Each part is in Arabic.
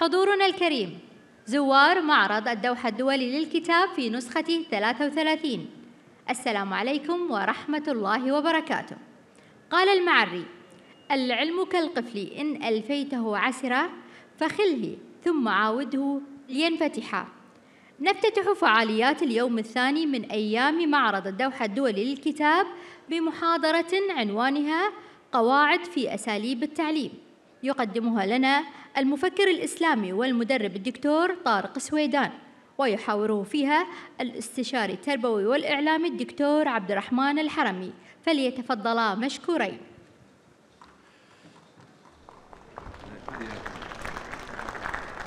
حضورنا الكريم زوار معرض الدوحة الدولي للكتاب في نسخته 33 السلام عليكم ورحمة الله وبركاته قال المعري العلم كالقفل إن ألفيته عسرا فخله ثم عاوده لينفتحا نفتتح فعاليات اليوم الثاني من أيام معرض الدوحة الدولي للكتاب بمحاضرة عنوانها قواعد في أساليب التعليم يقدمها لنا المفكر الإسلامي والمدرب الدكتور طارق سويدان ويحاوره فيها الاستشاري التربوي والإعلامي الدكتور عبد الرحمن الحرمي فليتفضلا مشكورين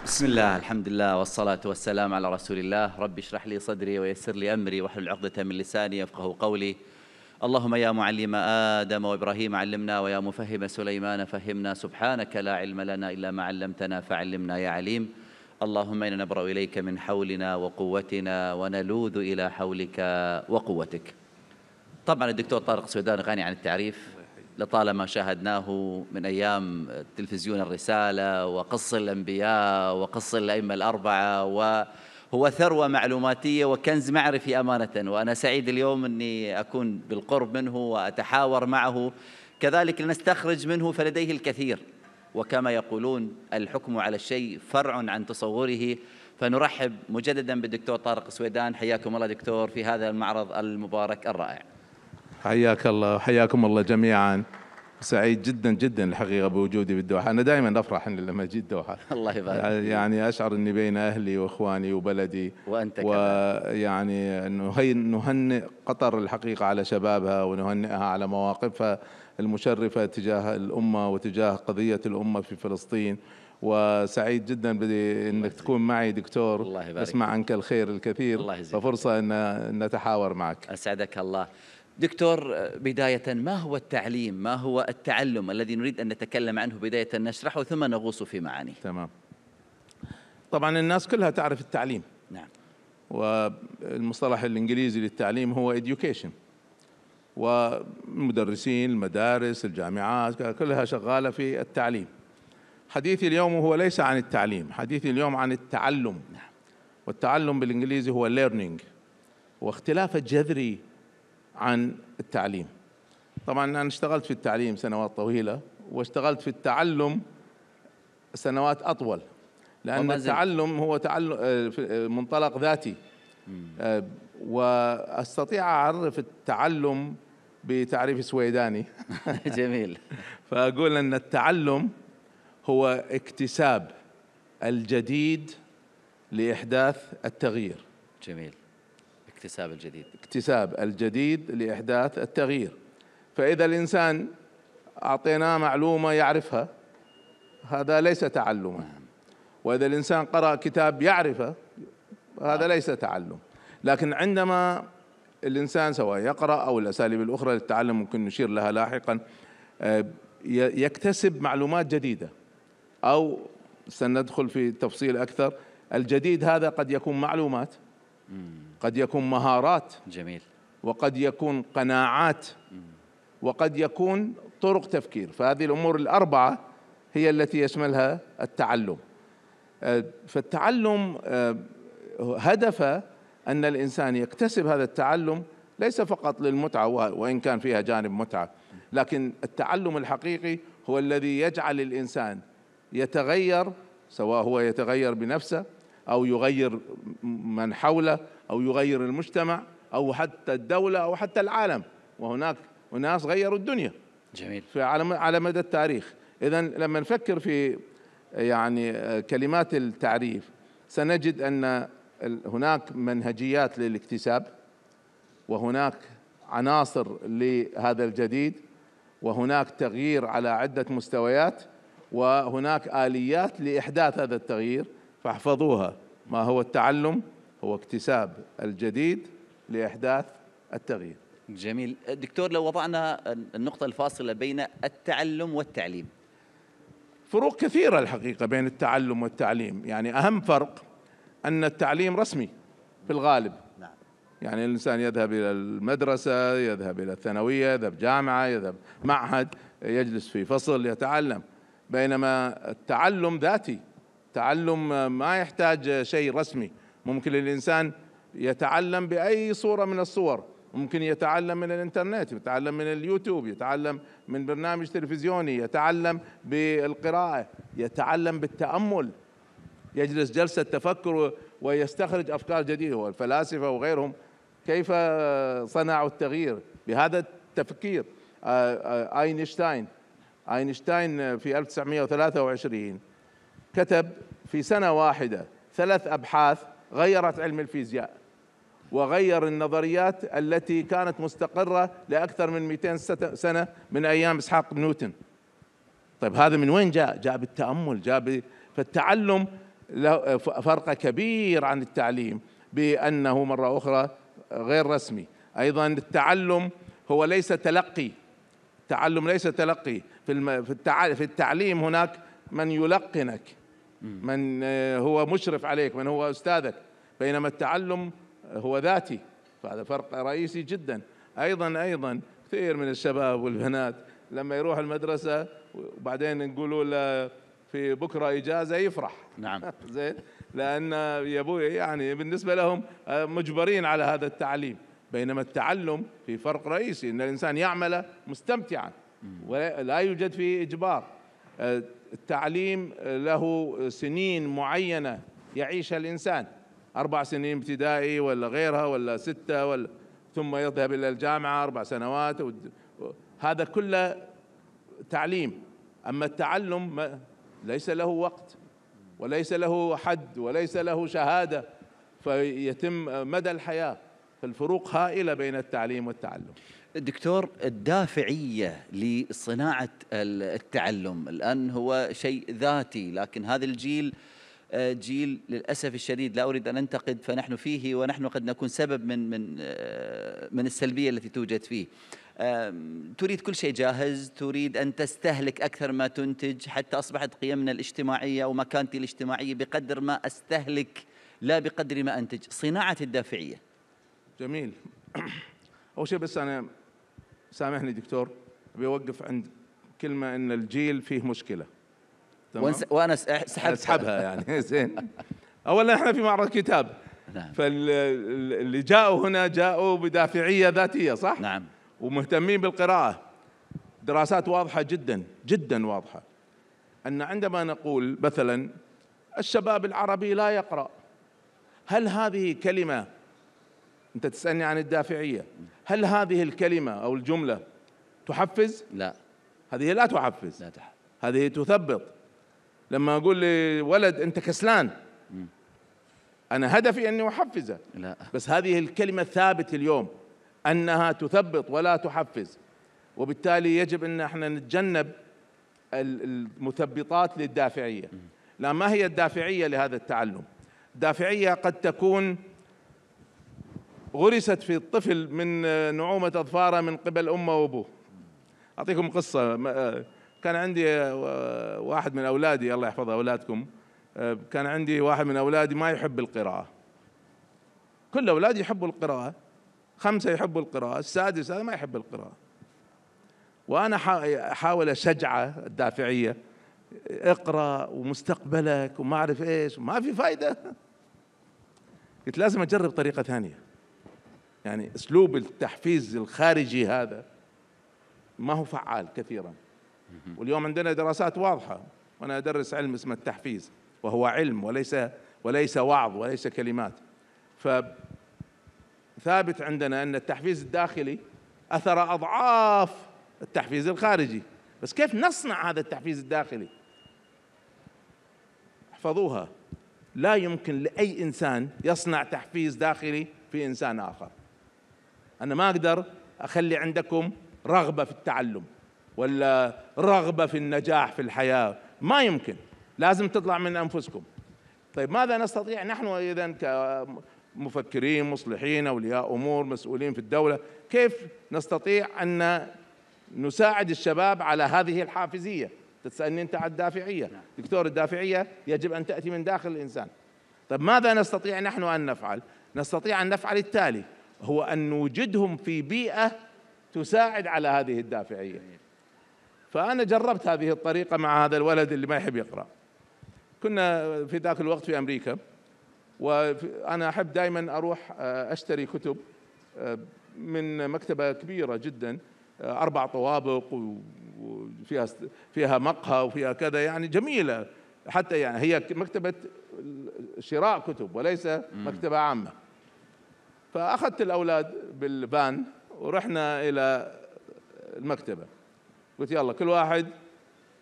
بسم الله الحمد لله والصلاة والسلام على رسول الله رب اشرح لي صدري ويسر لي أمري واحلل عقدة من لساني يفقه قولي اللهم يا معلم آدم وإبراهيم علمنا ويا مفهم سليمان فهمنا سبحانك لا علم لنا إلا ما علمتنا فعلمنا يا عليم اللهم إنا نبرأ إليك من حولنا وقوتنا ونلوذ إلى حولك وقوتك طبعا الدكتور طارق سودان غني عن التعريف لطالما شاهدناه من أيام تلفزيون الرسالة وقص الأنبياء وقص الأئمة الأربعة و هو ثروة معلوماتية وكنز معرفي أمانة وأنا سعيد اليوم أني أكون بالقرب منه وأتحاور معه كذلك لنستخرج منه فلديه الكثير وكما يقولون الحكم على الشيء فرع عن تصوره فنرحب مجددا بالدكتور طارق سويدان حياكم الله دكتور في هذا المعرض المبارك الرائع حياك الله وحياكم الله جميعا سعيد جدا جدا الحقيقه بوجودي بالدوحه، انا دائما افرح لما اجي الدوحه. الله يبارك يعني اشعر اني بين اهلي واخواني وبلدي وانت كمان ويعني نهنئ قطر الحقيقه على شبابها ونهنئها على مواقفها المشرفه تجاه الامه وتجاه قضيه الامه في فلسطين. وسعيد جدا بانك تكون معي دكتور الله يبارك. اسمع عنك الخير الكثير الله ففرصه ان نتحاور معك اسعدك الله دكتور بداية ما هو التعليم ما هو التعلم الذي نريد أن نتكلم عنه بداية نشرحه ثم نغوص في معانيه تمام طبعا الناس كلها تعرف التعليم نعم والمصطلح الإنجليزي للتعليم هو education والمدرسين المدارس الجامعات كلها شغالة في التعليم حديثي اليوم هو ليس عن التعليم حديثي اليوم عن التعلم نعم. والتعلم بالإنجليزي هو learning واختلاف الجذري عن التعليم طبعا أنا اشتغلت في التعليم سنوات طويلة واشتغلت في التعلم سنوات أطول لأن التعلم هو تعلم آه، آه، منطلق ذاتي آه، وأستطيع أعرف التعلم بتعريف سويداني جميل فأقول أن التعلم هو اكتساب الجديد لإحداث التغيير جميل اكتساب الجديد اكتساب الجديد لإحداث التغيير فإذا الإنسان أعطيناه معلومة يعرفها هذا ليس تعلما نعم. وإذا الإنسان قرأ كتاب يعرفه هذا آه. ليس تعلم لكن عندما الإنسان سواء يقرأ أو الأساليب الأخرى للتعلم ممكن نشير لها لاحقا آه، يكتسب معلومات جديدة أو سندخل في تفصيل أكثر الجديد هذا قد يكون معلومات قد يكون مهارات جميل وقد يكون قناعات وقد يكون طرق تفكير فهذه الامور الاربعه هي التي يشملها التعلم أه، فالتعلم أه، هدفه ان الانسان يكتسب هذا التعلم ليس فقط للمتعه وان كان فيها جانب متعه لكن التعلم الحقيقي هو الذي يجعل الانسان يتغير سواء هو يتغير بنفسه أو يغير من حوله أو يغير المجتمع أو حتى الدولة أو حتى العالم وهناك وناس غيروا الدنيا جميل على على مدى التاريخ إذا لما نفكر في يعني كلمات التعريف سنجد أن هناك منهجيات للاكتساب وهناك عناصر لهذا الجديد وهناك تغيير على عدة مستويات وهناك آليات لإحداث هذا التغيير فاحفظوها ما هو التعلم هو اكتساب الجديد لإحداث التغيير جميل دكتور لو وضعنا النقطة الفاصلة بين التعلم والتعليم فروق كثيرة الحقيقة بين التعلم والتعليم يعني أهم فرق أن التعليم رسمي في الغالب نعم. يعني الإنسان يذهب إلى المدرسة يذهب إلى الثانوية يذهب جامعة يذهب معهد يجلس في فصل يتعلم بينما التعلم ذاتي تعلم ما يحتاج شيء رسمي ممكن الإنسان يتعلم بأي صورة من الصور ممكن يتعلم من الانترنت يتعلم من اليوتيوب يتعلم من برنامج تلفزيوني يتعلم بالقراءة يتعلم بالتأمل يجلس جلسة تفكر ويستخرج أفكار جديدة والفلاسفة وغيرهم كيف صنعوا التغيير بهذا التفكير آه، آه، اينشتاين اينشتاين في 1923 كتب في سنة واحدة ثلاث أبحاث غيرت علم الفيزياء وغير النظريات التي كانت مستقرة لأكثر من 200 سنة من أيام إسحاق نيوتن طيب هذا من وين جاء؟ جاء بالتأمل جاء ب... فالتعلم فرق كبير عن التعليم بأنه مرة أخرى غير رسمي أيضا التعلم هو ليس تلقي التعلم ليس تلقي في التعليم هناك من يلقنك من آه، هو مشرف عليك من هو أستاذك بينما التعلم هو ذاتي فهذا فرق رئيسي جدا أيضا أيضا كثير من الشباب والبنات لما يروح المدرسة وبعدين نقولوا له في بكرة إجازة يفرح نعم زين لأن يا أبوي يعني بالنسبة لهم آه، مجبرين على هذا التعليم بينما التعلم في فرق رئيسي أن الإنسان يعمل مستمتعا ولا يوجد فيه إجبار آه، التعليم له سنين معينة يعيشها الإنسان أربع سنين ابتدائي ولا غيرها ولا ستة ولا ثم يذهب إلى الجامعة أربع سنوات هذا كله تعليم أما التعلم ليس له وقت وليس له حد وليس له شهادة فيتم مدى الحياة فالفروق هائلة بين التعليم والتعلم دكتور الدافعية لصناعة التعلم الآن هو شيء ذاتي لكن هذا الجيل آه، جيل للأسف الشديد لا أريد أن أنتقد فنحن فيه ونحن قد نكون سبب من من آه، من السلبية التي توجد فيه تريد كل شيء جاهز تريد أن تستهلك أكثر ما تنتج حتى أصبحت قيمنا الاجتماعية ومكانتي الاجتماعية بقدر ما أستهلك لا بقدر ما أنتج صناعة الدافعية جميل أول شيء بس أنا سامحني دكتور بيوقف عند كلمه ان الجيل فيه مشكله تمام وانا سحبت اسحبها يعني زين اولا احنا في معرض كتاب نعم فاللي جاءوا هنا جاءوا بدافعيه ذاتيه صح؟ نعم ومهتمين بالقراءه دراسات واضحه جدا جدا واضحه ان عندما نقول مثلا الشباب العربي لا يقرا هل هذه كلمه انت تسالني عن الدافعيه هل هذه الكلمة أو الجملة تحفز؟ لا هذه لا تحفز لا تحفز هذه تثبط لما أقول لولد أنت كسلان أنا هدفي أني أحفزه لا بس هذه الكلمة ثابت اليوم أنها تثبط ولا تحفز وبالتالي يجب أن احنا نتجنب المثبطات للدافعية لا ما هي الدافعية لهذا التعلم؟ الدافعية قد تكون غرست في الطفل من آه، نعومة أظفاره من قبل أمه وأبوه أعطيكم قصة آه، كان عندي آه، واحد من أولادي الله يحفظ أولادكم كان عندي واحد من أولادي ما يحب القراءة كل أولادي يحبوا القراءة خمسة يحبوا القراءة السادس هذا ما يحب القراءة وأنا أحاول أشجعه الدافعية اقرأ ومستقبلك وما أعرف إيش ما في فايدة قلت لازم أجرب طريقة ثانية يعني اسلوب التحفيز الخارجي هذا ما هو فعال كثيرا واليوم عندنا دراسات واضحه وانا ادرس علم اسمه التحفيز وهو علم وليس وليس وعظ وليس كلمات فثابت عندنا ان التحفيز الداخلي اثر اضعاف التحفيز الخارجي بس كيف نصنع هذا التحفيز الداخلي احفظوها لا يمكن لاي انسان يصنع تحفيز داخلي في انسان اخر انا ما اقدر اخلي عندكم رغبه في التعلم ولا رغبه في النجاح في الحياه ما يمكن لازم تطلع من انفسكم طيب ماذا نستطيع نحن اذا كمفكرين مصلحين اولياء امور مسؤولين في الدوله كيف نستطيع ان نساعد الشباب على هذه الحافزيه تسالني انت عن الدافعيه نعم. دكتور الدافعيه يجب ان تاتي من داخل الانسان طيب ماذا نستطيع نحن ان نفعل نستطيع ان نفعل التالي هو أن نوجدهم في بيئة تساعد على هذه الدافعية فأنا جربت هذه الطريقة مع هذا الولد اللي ما يحب يقرأ كنا في ذاك الوقت في أمريكا وأنا أحب دائما أروح آه، أشتري كتب آه، من مكتبة كبيرة جدا آه، أربع طوابق وفيها فيها مقهى وفيها كذا يعني جميلة حتى يعني هي مكتبة شراء كتب وليس مكتبة عامة فأخذت الأولاد بالفان ورحنا إلى المكتبة قلت يلا كل واحد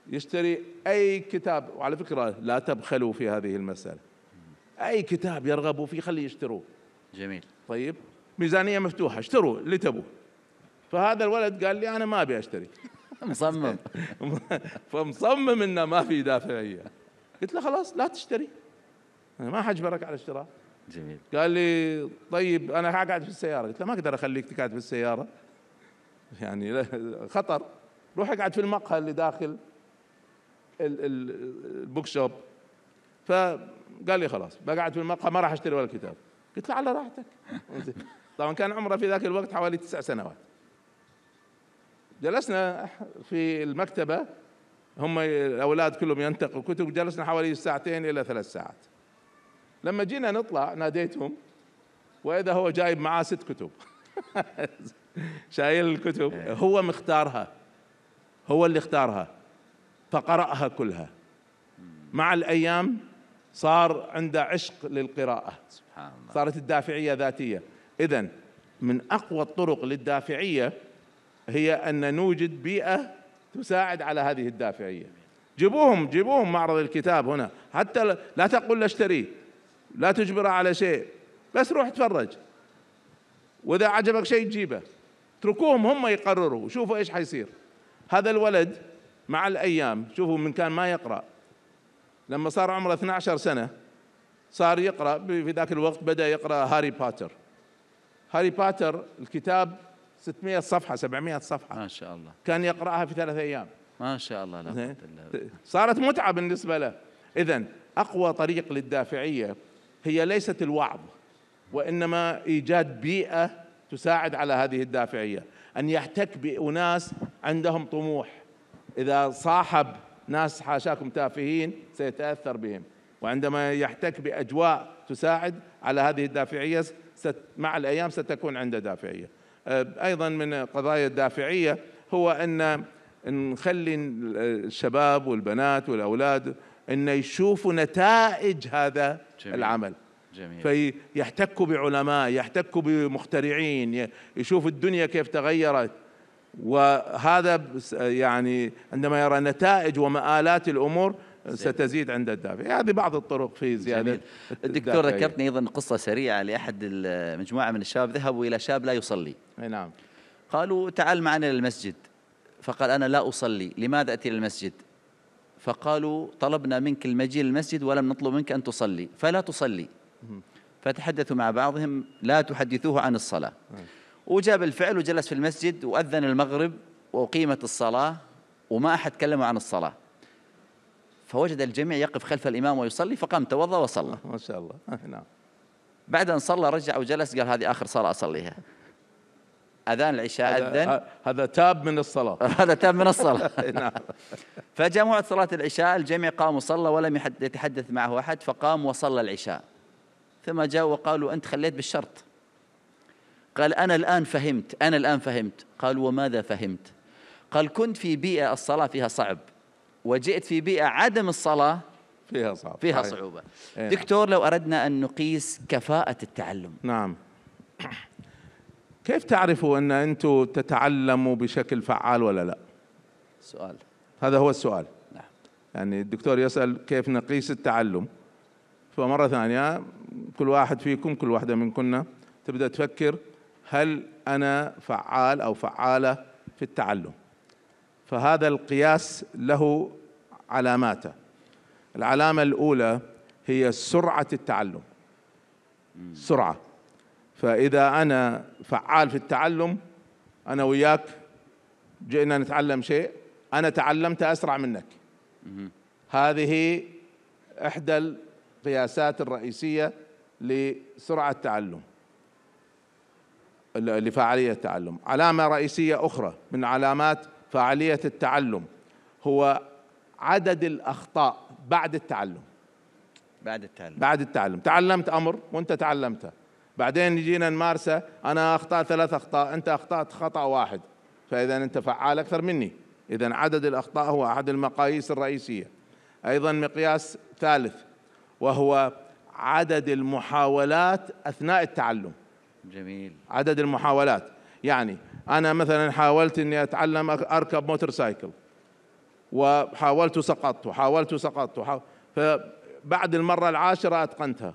يشتري أي كتاب وعلى فكرة لا تبخلوا في هذه المسألة أي كتاب يرغبوا فيه خليه يشتروه جميل طيب ميزانية مفتوحة اشتروا اللي تبوه فهذا الولد قال لي أنا ما أبي أشتري مصمم فمصمم انه ما في دافعيه قلت له خلاص لا تشتري انا ما حجبرك على الشراء جميل قال لي طيب انا حقعد في السياره قلت له ما اقدر اخليك تقعد في السياره يعني خطر روح اقعد في المقهى اللي داخل البوك شوب فقال لي خلاص بقعد في المقهى ما راح اشتري ولا كتاب قلت له على راحتك طبعا كان عمره في ذاك الوقت حوالي تسع سنوات جلسنا في المكتبه هم الاولاد كلهم ينتقوا كتب جلسنا حوالي ساعتين الى ثلاث ساعات لما جينا نطلع ناديتهم واذا هو جايب معاه ست كتب شايل الكتب إيه. هو مختارها هو اللي اختارها فقرأها كلها مع الأيام صار عنده عشق للقراءة سبحان الله صارت الدافعية ذاتية إذا من أقوى الطرق للدافعية هي أن نوجد بيئة تساعد على هذه الدافعية جيبوهم جيبوهم معرض الكتاب هنا حتى لا تقول اشتريه لا تجبره على شيء بس روح تفرج واذا عجبك شيء تجيبه اتركوهم هم يقرروا شوفوا ايش حيصير هذا الولد مع الايام شوفوا من كان ما يقرا لما صار عمره 12 سنه صار يقرا في ذاك الوقت بدا يقرا هاري باتر هاري باتر الكتاب 600 صفحه 700 صفحه ما شاء الله كان يقراها في ثلاث ايام ما شاء الله لا صارت متعه بالنسبه له اذا اقوى طريق للدافعيه هي ليست الوعظ وإنما إيجاد بيئة تساعد على هذه الدافعية أن يحتك بأناس عندهم طموح إذا صاحب ناس حاشاكم تافهين سيتأثر بهم وعندما يحتك بأجواء تساعد على هذه الدافعية ست مع الأيام ستكون عنده دافعية أه، أيضا من قضايا الدافعية هو أن نخلي الشباب والبنات والأولاد أن يشوفوا نتائج هذا جميل. العمل جميل. فيحتكوا بعلماء يحتكوا بمخترعين يشوفوا الدنيا كيف تغيرت وهذا يعني عندما يرى نتائج ومآلات الأمور ستزيد عند الدافع هذه بعض الطرق في زيادة جميل. الدكتور ذكرتني أيضا قصة سريعة لأحد مجموعة من الشباب ذهبوا إلى شاب لا يصلي نعم قالوا تعال معنا إلى المسجد فقال أنا لا أصلي لماذا أتي إلى المسجد فقالوا طلبنا منك المجيء للمسجد ولم نطلب منك أن تصلي فلا تصلي فتحدثوا مع بعضهم لا تحدثوه عن الصلاة وجاب بالفعل وجلس في المسجد وأذن المغرب وأقيمت الصلاة وما أحد كلمه عن الصلاة فوجد الجميع يقف خلف الإمام ويصلي فقام توضأ وصلى ما شاء الله آه، نعم بعد أن صلى رجع وجلس قال هذه آخر صلاة أصليها أذان العشاء أذن هذا تاب من الصلاة هذا تاب من الصلاة نعم صلاة العشاء الجميع قام وصلى ولم يتحدث معه أحد فقام وصلى العشاء ثم جاء وقالوا أنت خليت بالشرط قال أنا الآن فهمت أنا الآن فهمت قال وماذا فهمت قال كنت في بيئة الصلاة فيها صعب وجئت في بيئة عدم الصلاة فيها صعب فيها صعوبة إيه. دكتور لو أردنا أن نقيس كفاءة التعلم نعم كيف تعرفوا أن أنتم تتعلموا بشكل فعال ولا لا سؤال هذا هو السؤال نعم. يعني الدكتور يسأل كيف نقيس التعلم فمرة ثانية كل واحد فيكم كل واحدة منكنا تبدأ تفكر هل أنا فعال أو فعالة في التعلم فهذا القياس له علاماته العلامة الأولى هي سرعة التعلم سرعة فإذا أنا فعال في التعلم أنا وياك جئنا نتعلم شيء أنا تعلمت أسرع منك هذه إحدى القياسات الرئيسية لسرعة التعلم لفاعلية التعلم علامة رئيسية أخرى من علامات فاعلية التعلم هو عدد الأخطاء بعد التعلم بعد التعلم بعد التعلم تعلمت أمر وأنت تعلمته بعدين يجينا نمارسه انا اخطات ثلاث اخطاء انت اخطات خطا واحد فاذا انت فعال اكثر مني اذا عدد الاخطاء هو احد المقاييس الرئيسيه ايضا مقياس ثالث وهو عدد المحاولات اثناء التعلم جميل عدد المحاولات يعني انا مثلا حاولت اني اتعلم اركب موتور سايكل وحاولت وسقطت وحاولت وسقطت وحاول فبعد المره العاشره اتقنتها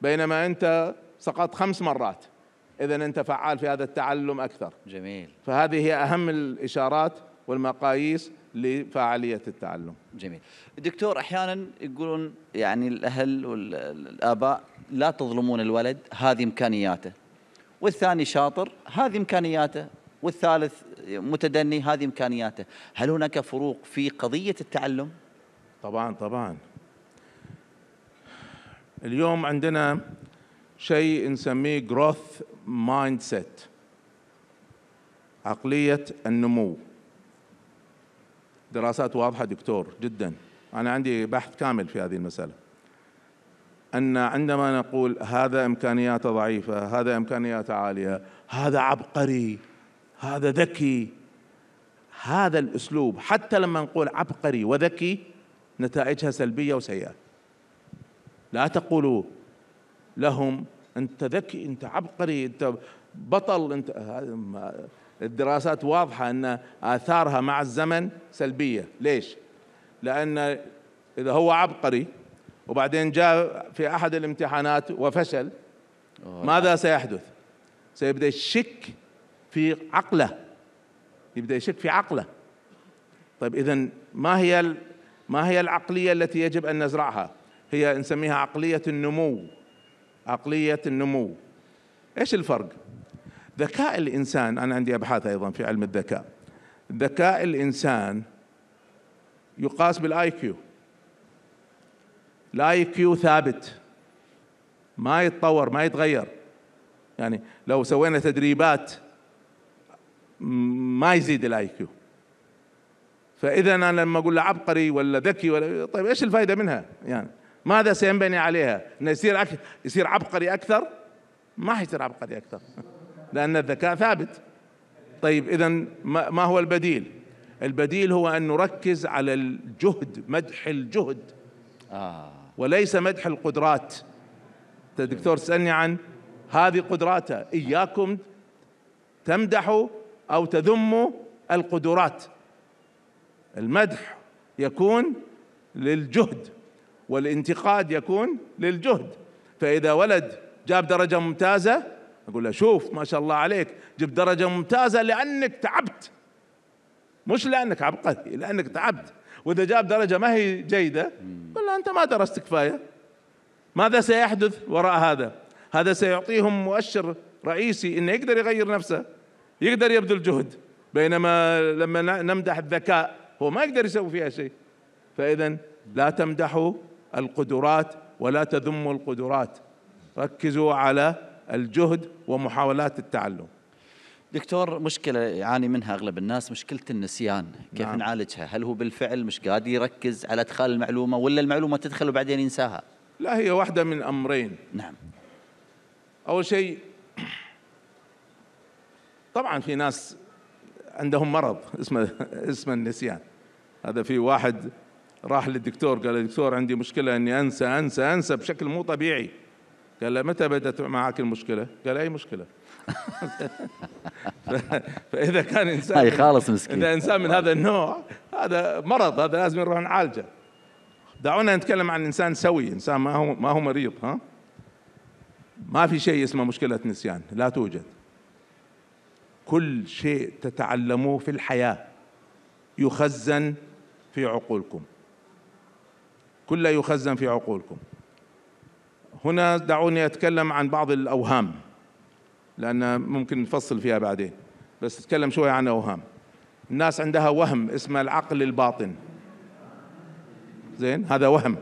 بينما انت سقط خمس مرات إذا أنت فعال في هذا التعلم أكثر جميل فهذه هي أهم الإشارات والمقاييس لفاعليه التعلم جميل دكتور أحيانا يقولون يعني الأهل والآباء لا تظلمون الولد هذه إمكانياته والثاني شاطر هذه إمكانياته والثالث متدني هذه إمكانياته هل هناك فروق في قضية التعلم؟ طبعا طبعا اليوم عندنا شيء نسميه جروث مايند سيت عقلية النمو دراسات واضحة دكتور جدا أنا عندي بحث كامل في هذه المسألة أن عندما نقول هذا إمكانياته ضعيفة هذا إمكانياته عالية هذا عبقري هذا ذكي هذا الأسلوب حتى لما نقول عبقري وذكي نتائجها سلبية وسيئة لا تقولوا لهم انت ذكي انت عبقري انت بطل انت الدراسات واضحه ان اثارها مع الزمن سلبيه ليش لان اذا هو عبقري وبعدين جاء في احد الامتحانات وفشل ماذا سيحدث سيبدا يشك في عقله يبدا يشك في عقله طيب اذا ما هي ما هي العقليه التي يجب ان نزرعها هي نسميها عقليه النمو عقلية النمو إيش الفرق؟ ذكاء الإنسان أنا عندي أبحاث أيضا في علم الذكاء ذكاء الإنسان يقاس بالاي كيو الاي كيو ثابت ما يتطور ما يتغير يعني لو سوينا تدريبات ما يزيد الاي كيو فاذا انا لما اقول له عبقري ولا ذكي ولا طيب ايش الفائده منها يعني ماذا سينبني عليها؟ انه يصير أك... يصير عبقري اكثر؟ ما حيصير عبقري اكثر لان الذكاء ثابت طيب اذا ما... ما هو البديل؟ البديل هو ان نركز على الجهد مدح الجهد آه. وليس مدح القدرات الدكتور سألني عن هذه قدراته إياكم تمدحوا أو تذموا القدرات المدح يكون للجهد والانتقاد يكون للجهد فإذا ولد جاب درجة ممتازة أقول له شوف ما شاء الله عليك جبت درجة ممتازة لأنك تعبت مش لأنك عبقري لأنك تعبت وإذا جاب درجة ما هي جيدة قل له أنت ما درست كفاية ماذا سيحدث وراء هذا هذا سيعطيهم مؤشر رئيسي انه يقدر يغير نفسه يقدر يبذل جهد بينما لما نمدح الذكاء هو ما يقدر يسوي فيها شيء فاذا لا تمدحوا القدرات ولا تذموا القدرات ركزوا على الجهد ومحاولات التعلم دكتور مشكلة يعاني منها أغلب الناس مشكلة النسيان كيف نعم. نعالجها هل هو بالفعل مش قادر يركز على إدخال المعلومة ولا المعلومة تدخل وبعدين ينساها لا هي واحدة من أمرين نعم أول شيء طبعا في ناس عندهم مرض اسمه اسمه النسيان هذا في واحد راح للدكتور قال يا دكتور عندي مشكلة أني أنسى أنسى أنسى بشكل مو طبيعي قال له متى بدأت معك المشكلة؟ قال أي مشكلة؟ فإذا كان إنسان أي خالص مسكين إذا إنسان من هذا النوع هذا مرض هذا لازم نروح نعالجه دعونا نتكلم عن إنسان سوي إنسان ما هو ما هو مريض ها ما في شيء اسمه مشكلة نسيان لا توجد كل شيء تتعلموه في الحياة يخزن في عقولكم كله يخزن في عقولكم هنا دعوني أتكلم عن بعض الأوهام لأن ممكن نفصل فيها بعدين بس أتكلم شوية عن أوهام الناس عندها وهم اسمه العقل الباطن زين هذا وهم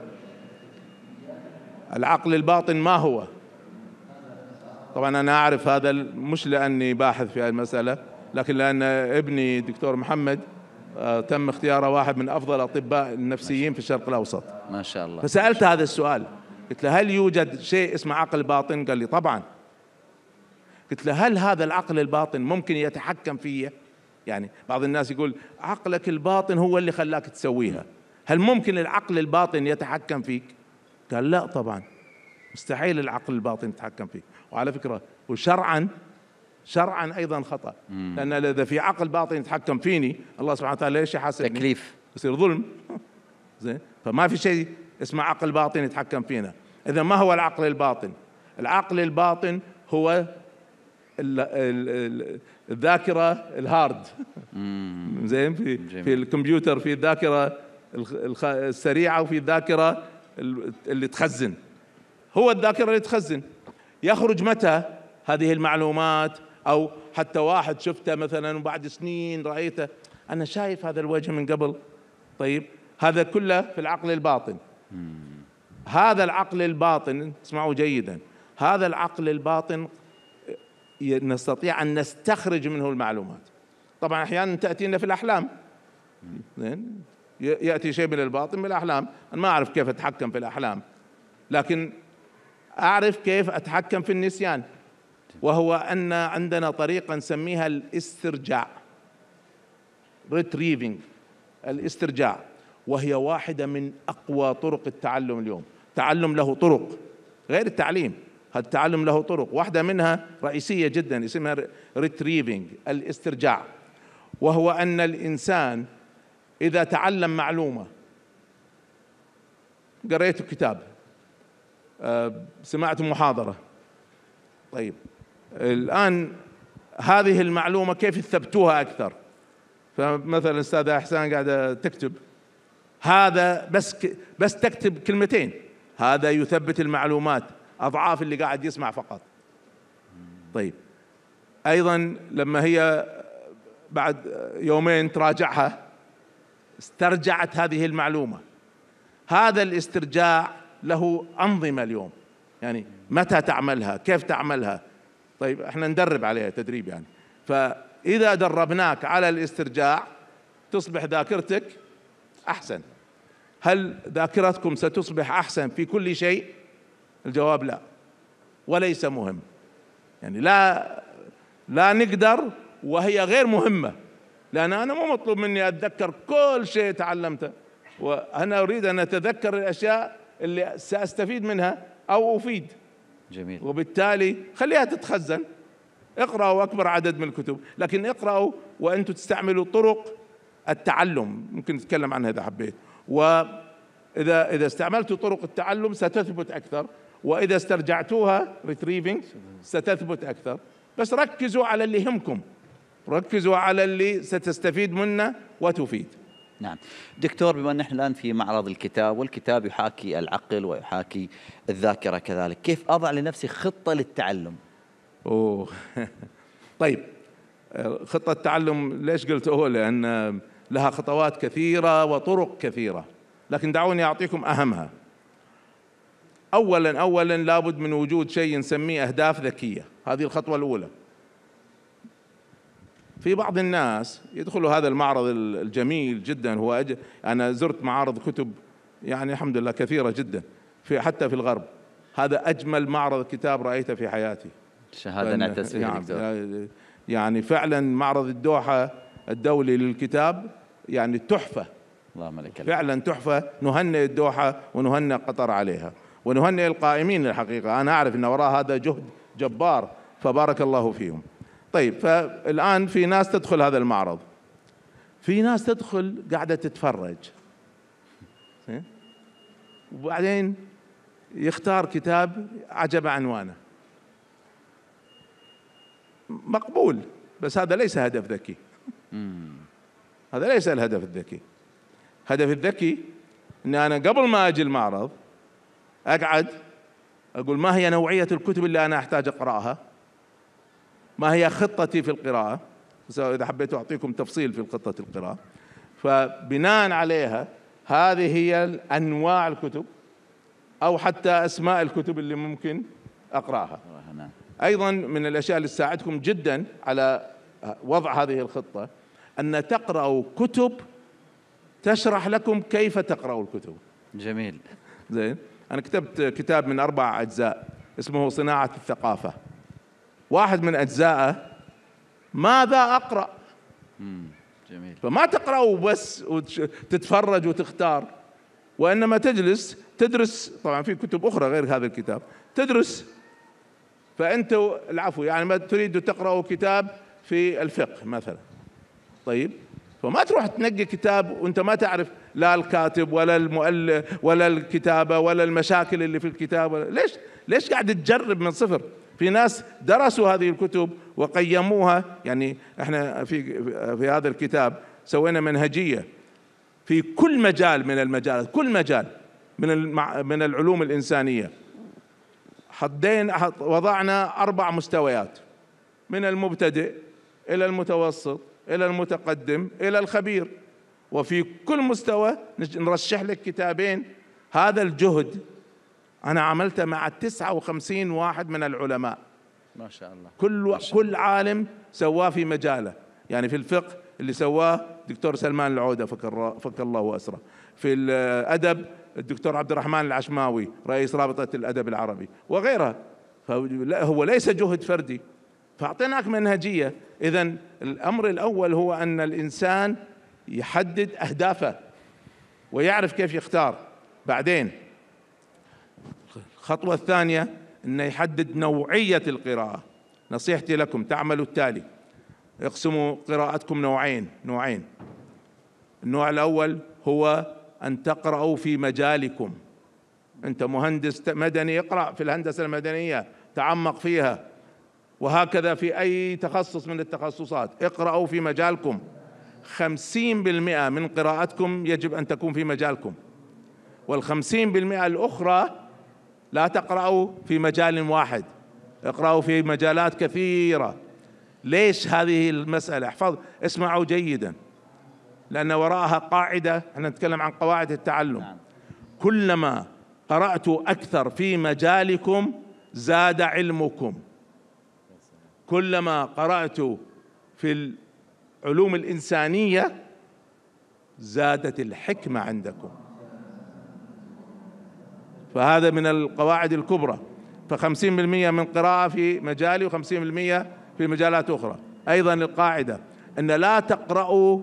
العقل الباطن ما هو طبعا أنا أعرف هذا مش لأني باحث في هذه المسألة لكن لأن ابني دكتور محمد آه، تم اختياره واحد من أفضل الاطباء النفسيين في الشرق الأوسط ما شاء الله فسألت هذا السؤال قلت له هل يوجد شيء اسمه عقل باطن قال لي طبعا قلت له هل هذا العقل الباطن ممكن يتحكم فيه يعني بعض الناس يقول عقلك الباطن هو اللي خلاك تسويها هل ممكن العقل الباطن يتحكم فيك قال لا طبعا مستحيل العقل الباطن يتحكم فيك وعلى فكرة وشرعا شرعا ايضا خطا مم. لان اذا في عقل باطن يتحكم فيني الله سبحانه وتعالى ليش يحاسبني تكليف يصير ظلم زين فما في شيء اسمه عقل باطن يتحكم فينا اذا ما هو العقل الباطن العقل الباطن هو الذاكره الهارد زين في في الكمبيوتر في الذاكره السريعه وفي الذاكره اللي تخزن هو الذاكره اللي تخزن يخرج متى هذه المعلومات أو حتى واحد شفته مثلا وبعد سنين رأيته أنا شايف هذا الوجه من قبل طيب هذا كله في العقل الباطن هذا العقل الباطن اسمعوا جيدا هذا العقل الباطن نستطيع أن نستخرج منه المعلومات طبعا أحيانا تأتينا في الأحلام يأتي شيء من الباطن من الأحلام أنا ما أعرف كيف أتحكم في الأحلام لكن أعرف كيف أتحكم في النسيان وهو أن عندنا طريقة نسميها الاسترجاع ريتريفنج الاسترجاع وهي واحدة من أقوى طرق التعلم اليوم تعلم له طرق غير التعليم هذا التعلم له طرق واحدة منها رئيسية جدا اسمها ريتريفنج الاسترجاع وهو أن الإنسان إذا تعلم معلومة قريت كتاب آه، سمعت محاضرة طيب الآن هذه المعلومة كيف تثبتوها أكثر فمثلا أستاذة أحسان قاعدة تكتب هذا بس بس تكتب كلمتين هذا يثبت المعلومات أضعاف اللي قاعد يسمع فقط طيب أيضا لما هي بعد يومين تراجعها استرجعت هذه المعلومة هذا الاسترجاع له أنظمة اليوم يعني متى تعملها كيف تعملها طيب احنا ندرب عليها تدريب يعني فإذا دربناك على الاسترجاع تصبح ذاكرتك أحسن هل ذاكرتكم ستصبح أحسن في كل شيء الجواب لا وليس مهم يعني لا لا نقدر وهي غير مهمة لأن أنا مو مطلوب مني أتذكر كل شيء تعلمته وأنا أريد أن أتذكر الأشياء اللي سأستفيد منها أو أفيد جميل وبالتالي خليها تتخزن اقرأوا أكبر عدد من الكتب لكن اقرأوا وأنتم تستعملوا طرق التعلم ممكن نتكلم عنها إذا حبيت وإذا إذا استعملتوا طرق التعلم ستثبت أكثر وإذا استرجعتوها ريتريفنج ستثبت أكثر بس ركزوا على اللي يهمكم ركزوا على اللي ستستفيد منه وتفيد نعم دكتور بما أن احنا الآن في معرض الكتاب والكتاب يحاكي العقل ويحاكي الذاكرة كذلك كيف أضع لنفسي خطة للتعلم أوه طيب خطة التعلم ليش قلت أوه لأن لها خطوات كثيرة وطرق كثيرة لكن دعوني أعطيكم أهمها أولا أولا لابد من وجود شيء نسميه أهداف ذكية هذه الخطوة الأولى في بعض الناس يدخلوا هذا المعرض الجميل جدا هو أج... أنا زرت معارض كتب يعني الحمد لله كثيرة جدا في حتى في الغرب هذا أجمل معرض كتاب رأيته في حياتي شهادة التسويق يعني, دكتور. آه، يعني فعلا معرض الدوحة الدولي للكتاب يعني تحفة اللهم لك فعلا تحفة نهنئ الدوحة ونهنئ قطر عليها ونهنئ القائمين الحقيقة أنا أعرف أن وراء هذا جهد جبار فبارك الله فيهم طيب فالآن في ناس تدخل هذا المعرض في ناس تدخل قاعدة تتفرج وبعدين يختار كتاب عجب عنوانه مقبول بس هذا ليس هدف ذكي هذا ليس الهدف الذكي هدف الذكي ان انا قبل ما اجي المعرض اقعد اقول ما هي نوعيه الكتب اللي انا احتاج اقراها ما هي خطتي في القراءة إذا حبيت أعطيكم تفصيل في خطة القراءة فبناء عليها هذه هي أنواع الكتب أو حتى أسماء الكتب اللي ممكن أقرأها أيضا من الأشياء اللي تساعدكم جدا على وضع هذه الخطة أن تقرأوا كتب تشرح لكم كيف تقرأوا الكتب جميل زين أنا كتبت كتاب من أربع أجزاء اسمه صناعة الثقافة واحد من أجزائه ماذا أقرأ جميل. فما تقرا بس وتتفرج وتختار وإنما تجلس تدرس طبعا في كتب أخرى غير هذا الكتاب تدرس فأنت العفو يعني ما تريد تقرأ كتاب في الفقه مثلا طيب فما تروح تنقي كتاب وانت ما تعرف لا الكاتب ولا المؤلف ولا الكتابه ولا المشاكل اللي في الكتاب ولا ليش ليش قاعد تجرب من صفر في ناس درسوا هذه الكتب وقيموها يعني احنا في في هذا الكتاب سوينا منهجيه في كل مجال من المجالات كل مجال من من العلوم الانسانيه حدين وضعنا اربع مستويات من المبتدئ الى المتوسط الى المتقدم الى الخبير وفي كل مستوى نرشح لك كتابين هذا الجهد أنا عملت مع 59 واحد من العلماء ما شاء الله كل و... شاء كل عالم سواه في مجاله يعني في الفقه اللي سواه الدكتور سلمان العوده فك فك الله واسره في الادب الدكتور عبد الرحمن العشماوي رئيس رابطه الادب العربي وغيرها هو ليس جهد فردي فاعطيناك منهجيه اذا الامر الاول هو ان الانسان يحدد اهدافه ويعرف كيف يختار بعدين الخطوة الثانية أنه يحدد نوعية القراءة نصيحتي لكم تعملوا التالي اقسموا قراءتكم نوعين نوعين النوع الأول هو أن تقرأوا في مجالكم أنت مهندس مدني اقرأ في الهندسة المدنية تعمق فيها وهكذا في أي تخصص من التخصصات اقرأوا في مجالكم خمسين بالمئة من قراءتكم يجب أن تكون في مجالكم والخمسين بالمئة الأخرى لا تقرأوا في مجال واحد اقرأوا في مجالات كثيرة ليش هذه المسألة احفظ اسمعوا جيدا لأن وراءها قاعدة احنا نتكلم عن قواعد التعلم نعم. كلما قرأت أكثر في مجالكم زاد علمكم كلما قرأت في العلوم الإنسانية زادت الحكمة عندكم فهذا من القواعد الكبرى فخمسين بالمئة من قراءة في مجالي وخمسين بالمئة في مجالات أخرى أيضا القاعدة أن لا تقرأوا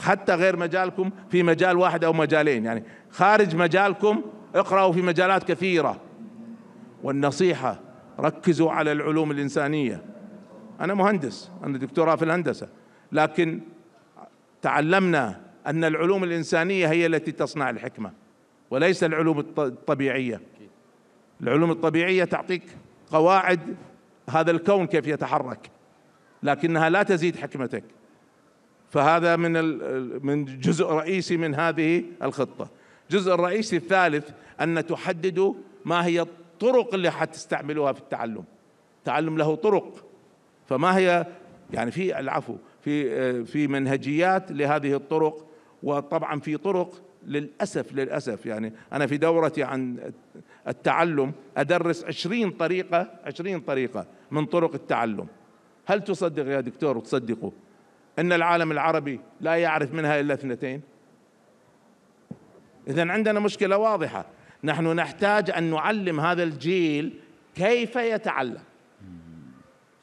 حتى غير مجالكم في مجال واحد أو مجالين يعني خارج مجالكم اقرأوا في مجالات كثيرة والنصيحة ركزوا على العلوم الإنسانية أنا مهندس أنا دكتوراه في الهندسة لكن تعلمنا أن العلوم الإنسانية هي التي تصنع الحكمة وليس العلوم الطبيعية العلوم الطبيعية تعطيك قواعد هذا الكون كيف يتحرك لكنها لا تزيد حكمتك فهذا من من جزء رئيسي من هذه الخطة الجزء الرئيسي الثالث أن تحددوا ما هي الطرق اللي حتستعملوها في التعلم التعلم له طرق فما هي يعني في العفو في آه، في منهجيات لهذه الطرق وطبعا في طرق للأسف للأسف يعني أنا في دورتي عن التعلم أدرس عشرين طريقة عشرين طريقة من طرق التعلم هل تصدق يا دكتور وتصدقوا أن العالم العربي لا يعرف منها إلا اثنتين إذا عندنا مشكلة واضحة نحن نحتاج أن نعلم هذا الجيل كيف يتعلم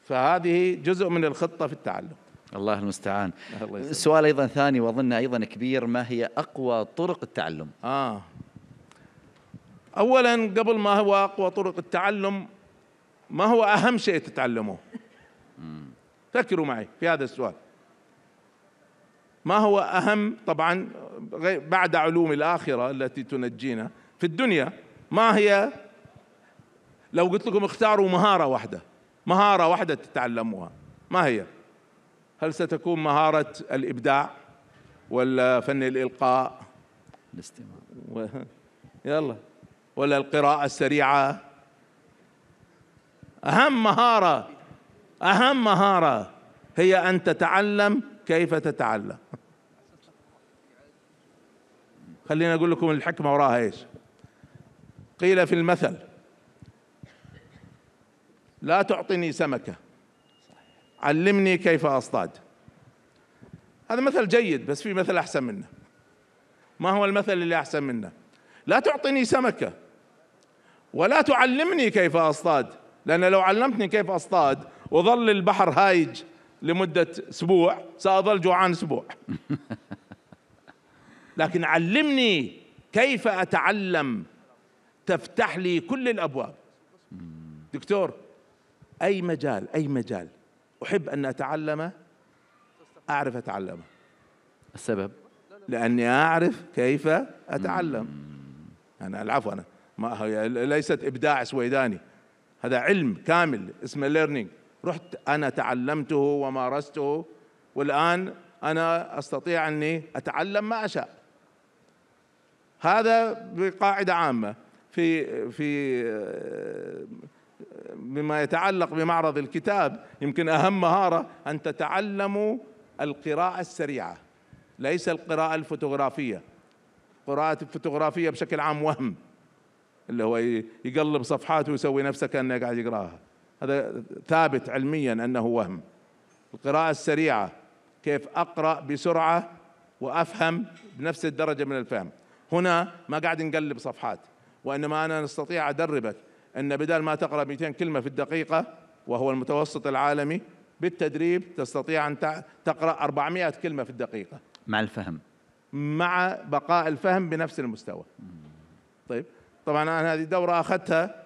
فهذه جزء من الخطة في التعلم الله المستعان الله سؤال ايضا ثاني واظن ايضا كبير ما هي اقوى طرق التعلم؟ اه اولا قبل ما هو اقوى طرق التعلم ما هو اهم شيء تتعلمه؟ فكروا معي في هذا السؤال ما هو اهم طبعا بعد علوم الاخره التي تنجينا في الدنيا ما هي لو قلت لكم اختاروا مهاره واحده مهاره واحده تتعلموها ما هي؟ هل ستكون مهارة الإبداع ولا فن الإلقاء الاستماع و... يلا ولا القراءة السريعة أهم مهارة أهم مهارة هي أن تتعلم كيف تتعلم خليني أقول لكم الحكمة وراها إيش قيل في المثل لا تعطني سمكه علمني كيف أصطاد هذا مثل جيد بس في مثل أحسن منه ما هو المثل اللي أحسن منه لا تعطيني سمكة ولا تعلمني كيف أصطاد لأن لو علمتني كيف أصطاد وظل البحر هايج لمدة أسبوع سأظل جوعان أسبوع لكن علمني كيف أتعلم تفتح لي كل الأبواب دكتور أي مجال أي مجال أحب أن أتعلم أعرف أتعلم السبب لأني أعرف كيف أتعلم أنا العفو أنا ما هي ليست إبداع سويداني هذا علم كامل اسمه ليرنينج رحت أنا تعلمته ومارسته والآن أنا أستطيع أني أتعلم ما أشاء هذا بقاعدة عامة في في بما يتعلق بمعرض الكتاب يمكن اهم مهاره ان تتعلموا القراءه السريعه ليس القراءه الفوتوغرافيه قراءه الفوتوغرافيه بشكل عام وهم اللي هو يقلب صفحات ويسوي نفسه كانه قاعد يقراها هذا ثابت علميا انه وهم القراءه السريعه كيف اقرا بسرعه وافهم بنفس الدرجه من الفهم هنا ما قاعد نقلب صفحات وانما انا نستطيع ادربك أن بدل ما تقرأ 200 كلمة في الدقيقة وهو المتوسط العالمي بالتدريب تستطيع أن تقرأ 400 كلمة في الدقيقة مع الفهم مع بقاء الفهم بنفس المستوى طيب طبعا أنا هذه الدورة أخذتها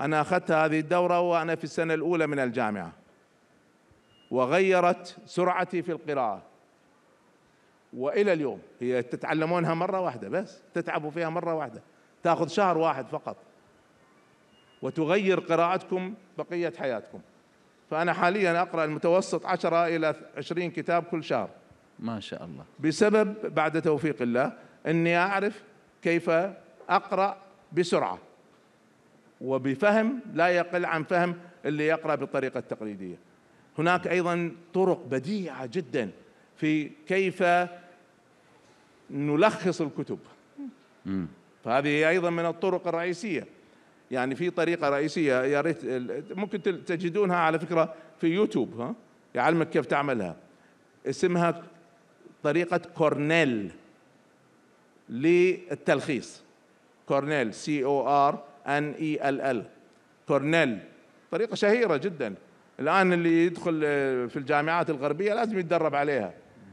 أنا أخذت هذه الدورة وأنا في السنة الأولى من الجامعة وغيرت سرعتي في القراءة وإلى اليوم هي تتعلمونها مرة واحدة بس تتعبوا فيها مرة واحدة تأخذ شهر واحد فقط وتغير قراءتكم بقية حياتكم فأنا حاليا أقرأ المتوسط 10 إلى 20 كتاب كل شهر ما شاء الله بسبب بعد توفيق الله أني أعرف كيف أقرأ بسرعة وبفهم لا يقل عن فهم اللي يقرأ بالطريقة التقليدية هناك أيضا طرق بديعة جدا في كيف نلخص الكتب فهذه أيضا من الطرق الرئيسية يعني في طريقه رئيسيه يا ريت ممكن تجدونها على فكره في يوتيوب ها يعلمك كيف تعملها اسمها طريقه كورنيل للتلخيص كورنيل سي او ار ان اي ال ال كورنيل طريقه شهيره جدا الان اللي يدخل آه، في الجامعات الغربيه لازم يتدرب عليها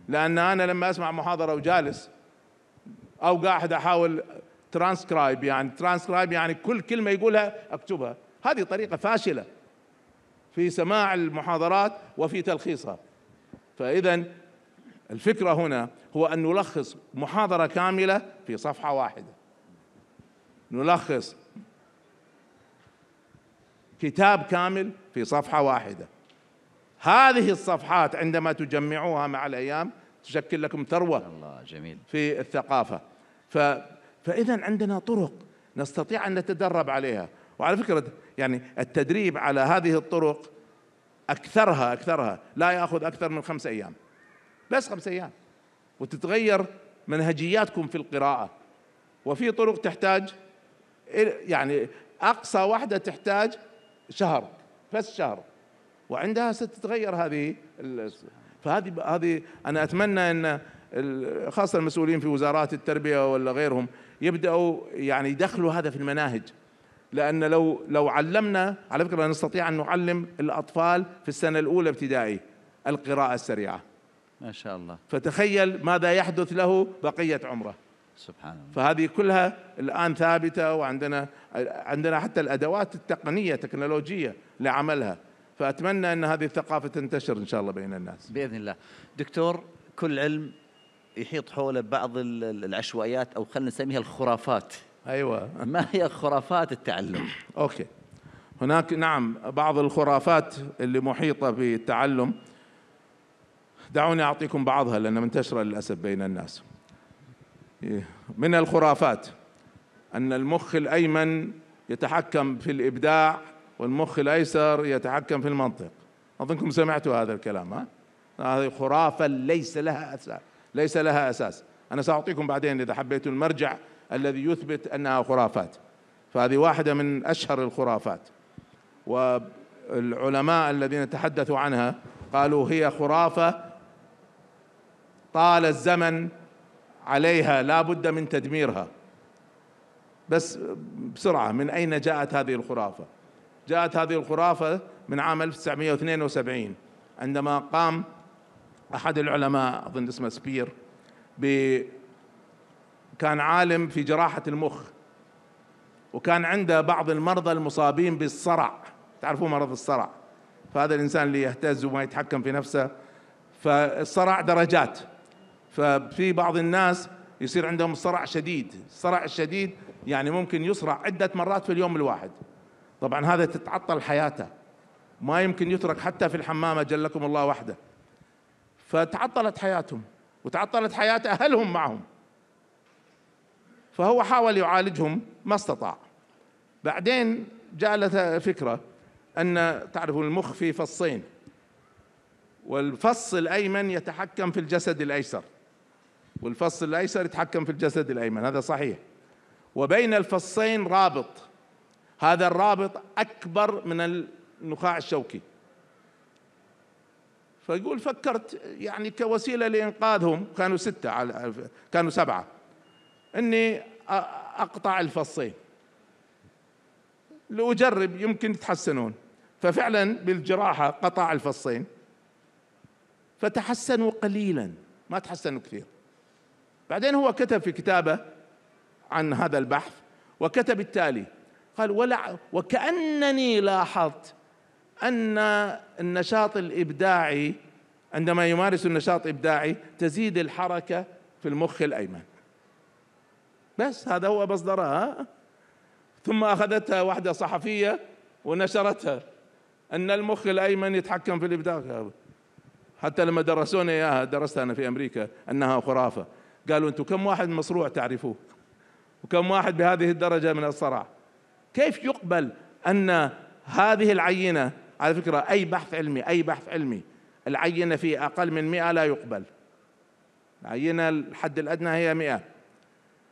لان انا لما اسمع محاضره وجالس او قاعد احاول ترانسكرايب يعني ترانسكرايب يعني كل كلمة يقولها أكتبها هذه طريقة فاشلة في سماع المحاضرات وفي تلخيصها فإذا الفكرة هنا هو أن نلخص محاضرة كاملة في صفحة واحدة نلخص كتاب كامل في صفحة واحدة هذه الصفحات عندما تجمعوها مع الأيام تشكل لكم ثروة الله جميل في الثقافة ف فإذا عندنا طرق نستطيع أن نتدرب عليها وعلى فكرة يعني التدريب على هذه الطرق أكثرها أكثرها لا يأخذ أكثر من خمس أيام بس خمس أيام وتتغير منهجياتكم في القراءة وفي طرق تحتاج يعني أقصى واحدة تحتاج شهر بس شهر وعندها ستتغير هذه فهذه هذه أنا أتمنى أن خاصة المسؤولين في وزارات التربية ولا غيرهم يبداوا يعني يدخلوا هذا في المناهج لان لو لو علمنا على فكره نستطيع ان نعلم الاطفال في السنه الاولى ابتدائي القراءه السريعه ما شاء الله فتخيل ماذا يحدث له بقيه عمره سبحان الله فهذه كلها الان ثابته وعندنا عندنا حتى الادوات التقنيه التكنولوجيه لعملها فاتمنى ان هذه الثقافه تنتشر ان شاء الله بين الناس باذن الله دكتور كل علم يحيط حوله بعض العشوائيات او خلينا نسميها الخرافات ايوه ما هي خرافات التعلم اوكي هناك نعم بعض الخرافات اللي محيطه بالتعلم دعوني اعطيكم بعضها لانها منتشره للاسف بين الناس من الخرافات ان المخ الايمن يتحكم في الابداع والمخ الايسر يتحكم في المنطق اظنكم سمعتوا هذا الكلام ها هذه خرافه ليس لها اساس ليس لها أساس أنا سأعطيكم بعدين إذا حبيتوا المرجع الذي يثبت أنها خرافات فهذه واحدة من أشهر الخرافات والعلماء الذين تحدثوا عنها قالوا هي خرافة طال الزمن عليها لا بد من تدميرها بس بسرعة من أين جاءت هذه الخرافة جاءت هذه الخرافة من عام 1972 عندما قام أحد العلماء أظن اسمه سبير كان عالم في جراحة المخ وكان عنده بعض المرضى المصابين بالصرع تعرفون مرض الصرع فهذا الإنسان اللي يهتز وما يتحكم في نفسه فالصرع درجات ففي بعض الناس يصير عندهم صرع شديد الصرع الشديد يعني ممكن يصرع عدة مرات في اليوم الواحد طبعا هذا تتعطل حياته ما يمكن يترك حتى في الحمامة جلكم الله وحده فتعطلت حياتهم وتعطلت حياة أهلهم معهم فهو حاول يعالجهم ما استطاع بعدين جاء فكرة أن تعرفون المخ في فصين والفص الأيمن يتحكم في الجسد الأيسر والفص الأيسر يتحكم في الجسد الأيمن هذا صحيح وبين الفصين رابط هذا الرابط أكبر من النخاع الشوكي فيقول فكرت يعني كوسيله لانقاذهم كانوا سته على كانوا سبعه اني اقطع الفصين لاجرب يمكن يتحسنون ففعلا بالجراحه قطع الفصين فتحسنوا قليلا ما تحسنوا كثير بعدين هو كتب في كتابه عن هذا البحث وكتب التالي قال ولع وكأنني لاحظت أن النشاط الإبداعي عندما يمارس النشاط الإبداعي تزيد الحركة في المخ الأيمن بس هذا هو مصدرها ثم أخذتها واحدة صحفية ونشرتها أن المخ الأيمن يتحكم في الإبداع حتى لما درسونا إياها درستها أنا في أمريكا أنها خرافة قالوا أنتم كم واحد مصروع تعرفوه وكم واحد بهذه الدرجة من الصرع كيف يقبل أن هذه العينة على فكرة أي بحث علمي أي بحث علمي العينة فيه أقل من 100 لا يقبل العينة الحد الأدنى هي 100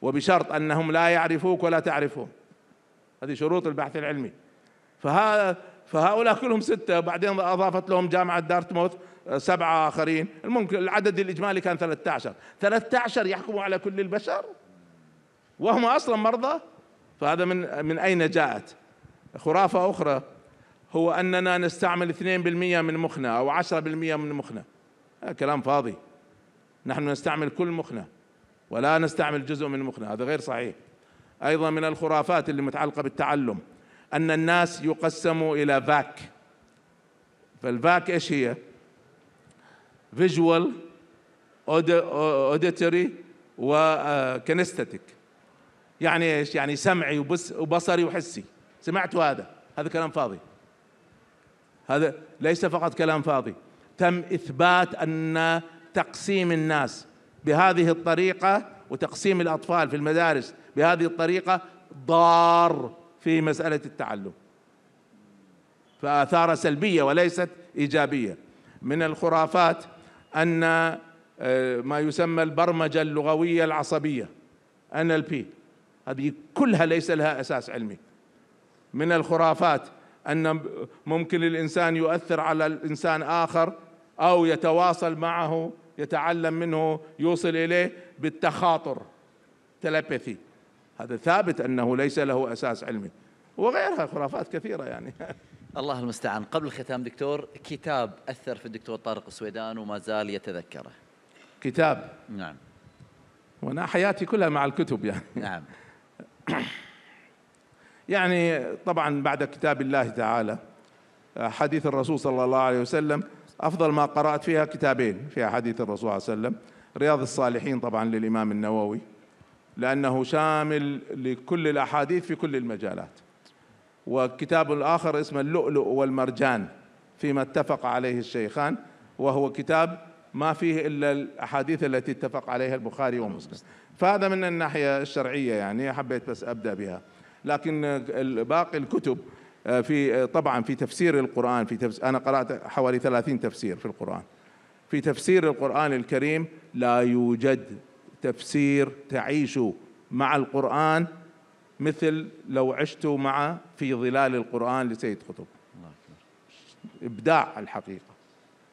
وبشرط أنهم لا يعرفوك ولا تعرفهم هذه شروط البحث العلمي فهذا فهؤلاء كلهم ستة وبعدين أضافت لهم جامعة دارتموث سبعة آخرين الممكن العدد الإجمالي كان 13 13 يحكموا على كل البشر وهم أصلا مرضى فهذا من من أين جاءت خرافة أخرى هو أننا نستعمل 2% من مخنا أو 10% من مخنا هذا كلام فاضي نحن نستعمل كل مخنا ولا نستعمل جزء من مخنا هذا غير صحيح أيضا من الخرافات اللي متعلقة بالتعلم أن الناس يقسموا إلى فاك فالفاك إيش هي؟ فيجوال اوديتوري وكنستاتيك يعني ايش؟ يعني سمعي وبصري وحسي سمعتوا هذا هذا كلام فاضي هذا ليس فقط كلام فاضي تم إثبات أن تقسيم الناس بهذه الطريقة وتقسيم الأطفال في المدارس بهذه الطريقة ضار في مسألة التعلم فآثار سلبية وليست إيجابية من الخرافات أن آه، ما يسمى البرمجة اللغوية العصبية NLP هذه كلها ليس لها أساس علمي من الخرافات أن ممكن الإنسان يؤثر على الإنسان آخر أو يتواصل معه يتعلم منه يوصل إليه بالتخاطر تلبثي هذا ثابت أنه ليس له أساس علمي وغيرها خرافات كثيرة يعني الله المستعان قبل الختام دكتور كتاب أثر في الدكتور طارق السويدان وما زال يتذكره كتاب نعم وأنا حياتي كلها مع الكتب يعني نعم يعني طبعا بعد كتاب الله تعالى آه، حديث الرسول صلى الله عليه وسلم أفضل ما قرأت فيها كتابين في حديث الرسول صلى الله عليه وسلم رياض الصالحين طبعا للإمام النووي لأنه شامل لكل الأحاديث في كل المجالات وكتاب الآخر اسمه اللؤلؤ والمرجان فيما اتفق عليه الشيخان وهو كتاب ما فيه إلا الأحاديث التي اتفق عليها البخاري ومسلم فهذا من الناحية الشرعية يعني حبيت بس أبدأ بها لكن باقي الكتب آه، في آه، طبعا في تفسير القرآن في تفس أنا قرأت حوالي 30 تفسير في القرآن في تفسير القرآن الكريم لا يوجد تفسير تعيش مع القرآن مثل لو عشت مع في ظلال القرآن لسيد قطب إبداع الحقيقة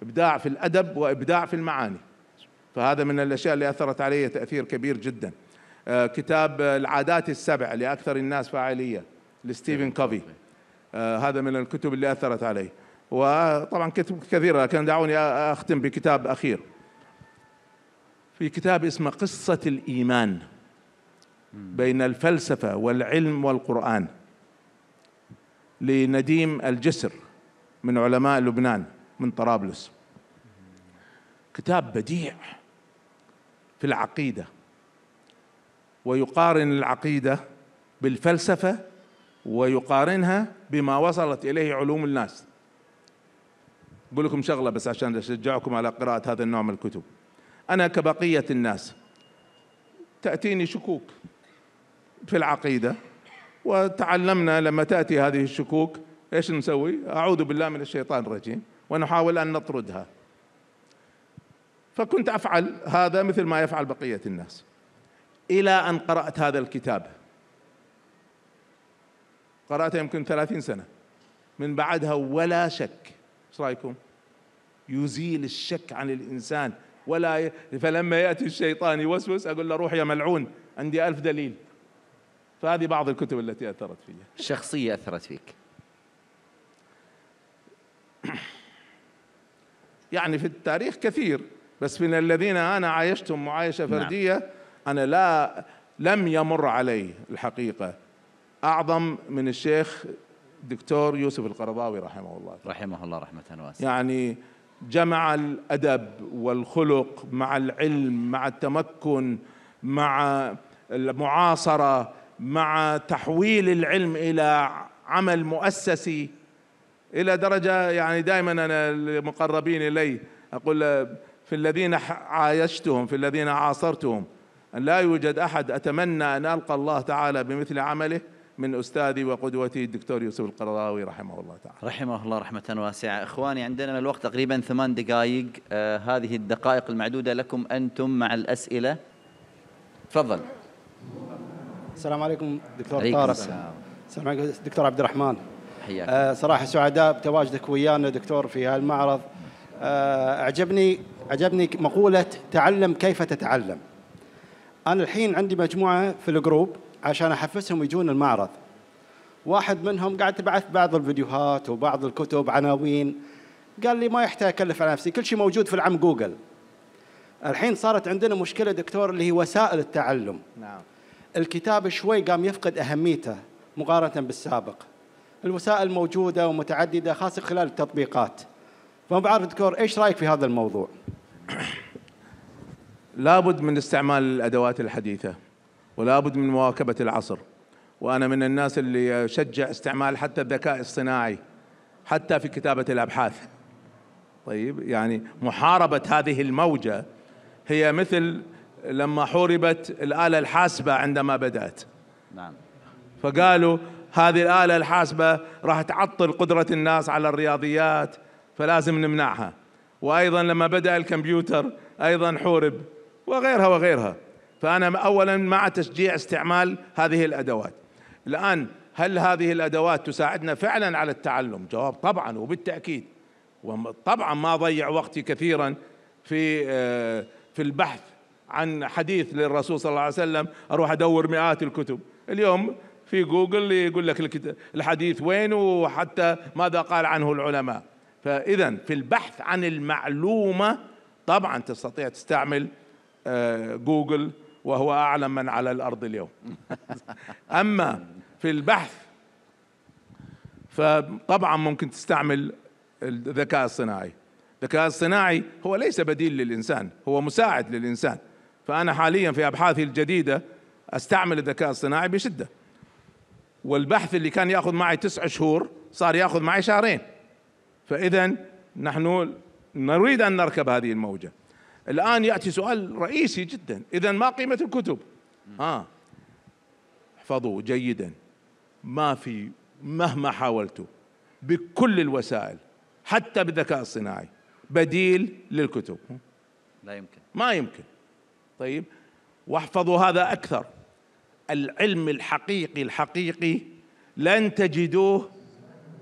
إبداع في الأدب وإبداع في المعاني فهذا من الأشياء اللي أثرت علي تأثير كبير جداً آه، كتاب العادات السبع لأكثر الناس فاعلية لستيفن كوفي آه، هذا من الكتب اللي أثرت علي وطبعا كتب كثيرة لكن دعوني أختم بكتاب أخير في كتاب اسمه قصة الإيمان بين الفلسفة والعلم والقرآن لنديم الجسر من علماء لبنان من طرابلس كتاب بديع في العقيده ويقارن العقيدة بالفلسفة ويقارنها بما وصلت إليه علوم الناس أقول لكم شغلة بس عشان أشجعكم على قراءة هذا النوع من الكتب أنا كبقية الناس تأتيني شكوك في العقيدة وتعلمنا لما تأتي هذه الشكوك إيش نسوي أعوذ بالله من الشيطان الرجيم ونحاول أن نطردها فكنت أفعل هذا مثل ما يفعل بقية الناس إلى أن قرأت هذا الكتاب قرأته يمكن ثلاثين سنة من بعدها ولا شك ايش رايكم يزيل الشك عن الانسان ولا ي... فلما ياتي الشيطان يوسوس اقول له روح يا ملعون عندي ألف دليل فهذه بعض الكتب التي اثرت فيها شخصيه اثرت فيك يعني في التاريخ كثير بس من الذين انا عايشتهم معايشه نعم. فرديه نعم. أنا لا لم يمر علي الحقيقة أعظم من الشيخ دكتور يوسف القرضاوي رحمه الله رحمه الله رحمة واسعة يعني جمع الأدب والخلق مع العلم مع التمكن مع المعاصرة مع تحويل العلم إلى عمل مؤسسي إلى درجة يعني دائما أنا المقربين إلي أقول في الذين عايشتهم في الذين عاصرتهم أن لا يوجد أحد أتمنى أن ألقى الله تعالى بمثل عمله من أستاذي وقدوتي الدكتور يوسف القرضاوي رحمه الله تعالى رحمه الله رحمة واسعة إخواني عندنا الوقت تقريبا ثمان دقائق آه هذه الدقائق المعدودة لكم أنتم مع الأسئلة تفضل السلام عليكم دكتور طارق السلام عليكم دكتور عبد الرحمن حياك آه صراحة سعداء بتواجدك ويانا دكتور في هالمعرض آه أعجبني عجبني مقولة تعلم كيف تتعلم انا الحين عندي مجموعه في الجروب عشان احفزهم يجون المعرض واحد منهم قاعد تبعث بعض الفيديوهات وبعض الكتب عناوين قال لي ما يحتاج اكلف على نفسي كل شيء موجود في العم جوجل الحين صارت عندنا مشكله دكتور اللي هي وسائل التعلم نعم الكتاب شوي قام يفقد اهميته مقارنه بالسابق الوسائل موجوده ومتعدده خاصه خلال التطبيقات فما بعرف دكتور ايش رايك في هذا الموضوع لابد من استعمال الادوات الحديثه ولابد من مواكبه العصر وانا من الناس اللي اشجع استعمال حتى الذكاء الصناعي حتى في كتابه الابحاث طيب يعني محاربه هذه الموجه هي مثل لما حوربت الاله الحاسبه عندما بدات نعم فقالوا هذه الاله الحاسبه راح تعطل قدره الناس على الرياضيات فلازم نمنعها وايضا لما بدا الكمبيوتر ايضا حورب وغيرها وغيرها فأنا أولا مع تشجيع استعمال هذه الأدوات الآن هل هذه الأدوات تساعدنا فعلا على التعلم جواب طبعا وبالتأكيد وطبعا ما أضيع وقتي كثيرا في آه، في البحث عن حديث للرسول صلى الله عليه وسلم أروح أدور مئات الكتب اليوم في جوجل يقول لك الحديث وين وحتى ماذا قال عنه العلماء فإذا في البحث عن المعلومة طبعا تستطيع تستعمل جوجل وهو اعلم من على الارض اليوم اما في البحث فطبعا ممكن تستعمل الذكاء الصناعي الذكاء الصناعي هو ليس بديل للانسان هو مساعد للانسان فانا حاليا في ابحاثي الجديده استعمل الذكاء الصناعي بشده والبحث اللي كان ياخذ معي تسع شهور صار ياخذ معي شهرين فاذا نحن نريد ان نركب هذه الموجه الآن يأتي سؤال رئيسي جدا إذا ما قيمة الكتب ها آه. احفظوا جيدا ما في مهما حاولتوا بكل الوسائل حتى بالذكاء الصناعي بديل للكتب لا يمكن ما يمكن طيب واحفظوا هذا أكثر العلم الحقيقي الحقيقي لن تجدوه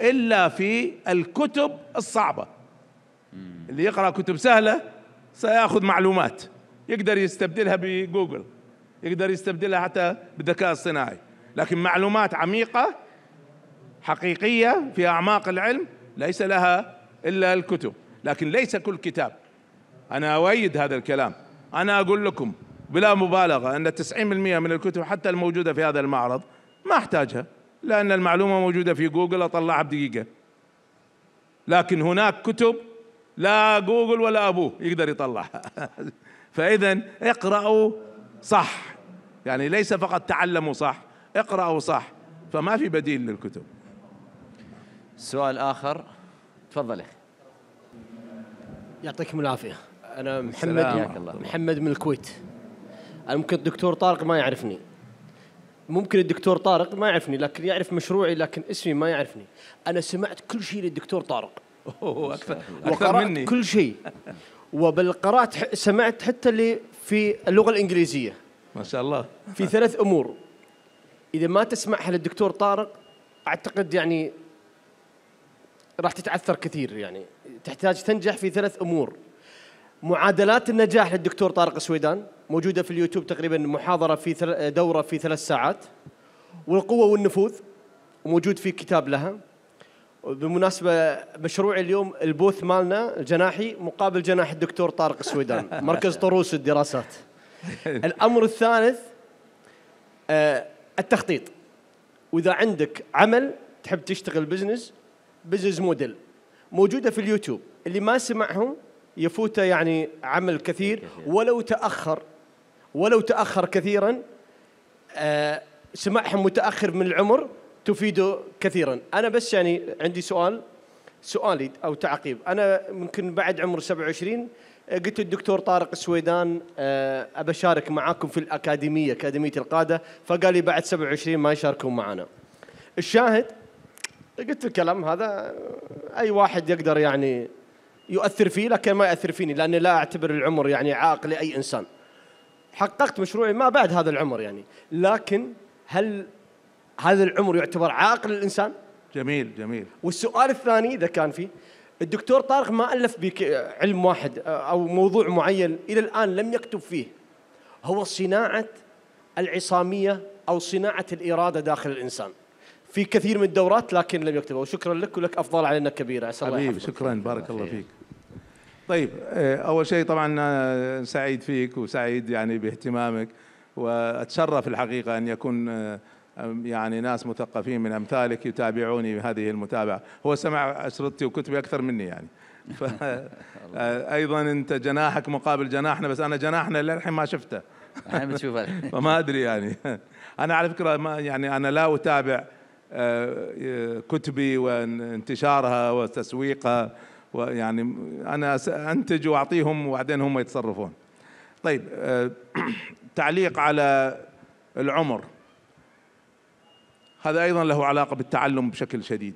إلا في الكتب الصعبة اللي يقرأ كتب سهلة سياخذ معلومات يقدر يستبدلها بجوجل يقدر يستبدلها حتى بالذكاء الصناعي لكن معلومات عميقه حقيقيه في اعماق العلم ليس لها الا الكتب لكن ليس كل كتاب انا اؤيد هذا الكلام انا اقول لكم بلا مبالغه ان 90% من الكتب حتى الموجوده في هذا المعرض ما احتاجها لان المعلومه موجوده في جوجل اطلعها بدقيقه لكن هناك كتب لا جوجل ولا ابوه يقدر يطلعها فاذا اقرأوا صح يعني ليس فقط تعلموا صح اقرأوا صح فما في بديل للكتب سؤال آخر تفضل يا أخي يعطيكم العافية أنا محمد محمد من الكويت أنا ممكن الدكتور طارق ما يعرفني ممكن الدكتور طارق ما يعرفني لكن يعرف مشروعي لكن اسمي ما يعرفني أنا سمعت كل شيء للدكتور طارق اوه اكثر اكثر مني كل شيء وبل قرات سمعت حتى اللي في اللغه الانجليزيه ما شاء الله في ثلاث امور اذا ما تسمعها للدكتور طارق اعتقد يعني راح تتعثر كثير يعني تحتاج تنجح في ثلاث امور معادلات النجاح للدكتور طارق السويدان موجوده في اليوتيوب تقريبا محاضره في دوره في ثلاث ساعات والقوه والنفوذ وموجود في كتاب لها وبمناسبه مشروعي اليوم البوث مالنا الجناحي مقابل جناح الدكتور طارق السويدان مركز طروس الدراسات الامر الثالث آه، التخطيط واذا عندك عمل تحب تشتغل بزنس بزنس موديل موجوده في اليوتيوب اللي ما سمعهم يفوته يعني عمل كثير ولو تاخر ولو تاخر كثيرا آه، سمعهم متاخر من العمر تفيده كثيرا أنا بس يعني عندي سؤال سؤالي أو تعقيب أنا ممكن بعد عمر 27 قلت الدكتور طارق السويدان آه، ابى اشارك معاكم في الأكاديمية أكاديمية القادة فقال لي بعد 27 ما يشاركون معنا الشاهد قلت الكلام هذا آه، أي واحد يقدر يعني يؤثر فيه لكن ما يأثر فيني لأني لا أعتبر العمر يعني عائق لأي إنسان حققت مشروعي ما بعد هذا العمر يعني لكن هل هذا العمر يعتبر عائق للانسان جميل جميل والسؤال الثاني اذا كان فيه الدكتور طارق ما الف بك علم واحد آه، او موضوع معين الى الان لم يكتب فيه هو صناعه العصاميه او صناعه الاراده داخل الانسان في كثير من الدورات لكن لم يكتبه وشكرا لك ولك افضل علينا كبيره عسى الله حبيبي شكرا بارك الله فيك طيب آه، اول شيء طبعا آه، سعيد فيك وسعيد يعني باهتمامك واتشرف الحقيقه ان يكون يعني ناس مثقفين من امثالك يتابعوني هذه المتابعه هو سمع اسرتي وكتبي اكثر مني يعني ف ايضا انت جناحك مقابل جناحنا بس انا جناحنا للحين ما شفته انا بتشوفه فما ادري يعني انا على فكره ما يعني انا لا اتابع آه، كتبي وانتشارها وتسويقها ويعني انا انتج واعطيهم وبعدين هم يتصرفون طيب آه، تعليق على العمر هذا أيضا له علاقة بالتعلم بشكل شديد